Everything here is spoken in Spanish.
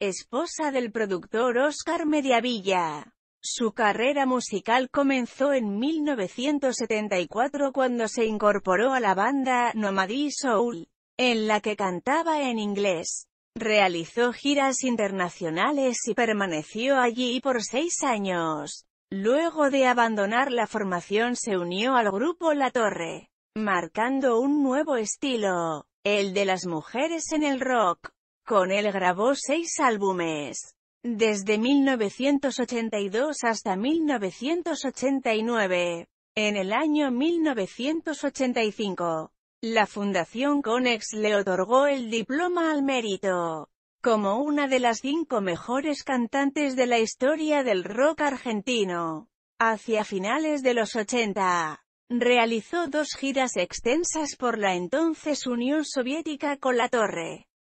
esposa del productor Oscar Mediavilla. Su carrera musical comenzó en 1974 cuando se incorporó a la banda Nomadie Soul, en la que cantaba en inglés. Realizó giras internacionales y permaneció allí por seis años. Luego de abandonar la formación se unió al grupo La Torre, marcando un nuevo estilo, el de las mujeres en el rock. Con él grabó seis álbumes. Desde 1982 hasta 1989. En el año 1985, la Fundación Conex le otorgó el diploma al mérito, como una de las cinco mejores cantantes de la historia del rock argentino. Hacia finales de los 80, realizó dos giras extensas por la entonces Unión Soviética con la Torre.